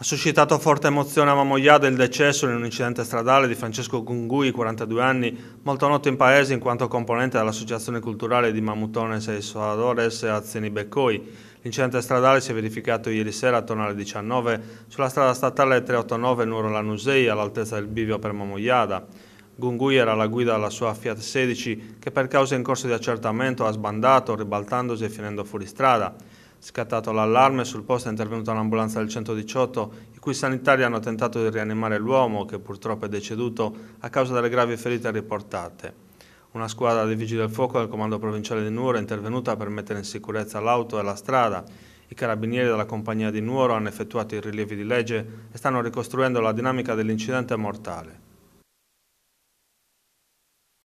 Ha suscitato forte emozione a Mamogliade il decesso in un incidente stradale di Francesco Gungui, 42 anni, molto noto in paese in quanto componente dell'associazione culturale di Mamutones e Soadores Azioni Beccoi. L'incidente stradale si è verificato ieri sera attorno alle 19 sulla strada statale 389 Nuoro Lanusei all'altezza del bivio per Mamogliada. Gungui era alla guida della sua Fiat 16 che per causa in corso di accertamento ha sbandato ribaltandosi e finendo fuori strada. Scattato l'allarme, sul posto è intervenuta un'ambulanza del 118, i cui sanitari hanno tentato di rianimare l'uomo, che purtroppo è deceduto a causa delle gravi ferite riportate. Una squadra dei vigili del fuoco del comando provinciale di Nuoro è intervenuta per mettere in sicurezza l'auto e la strada. I carabinieri della compagnia di Nuoro hanno effettuato i rilievi di legge e stanno ricostruendo la dinamica dell'incidente mortale.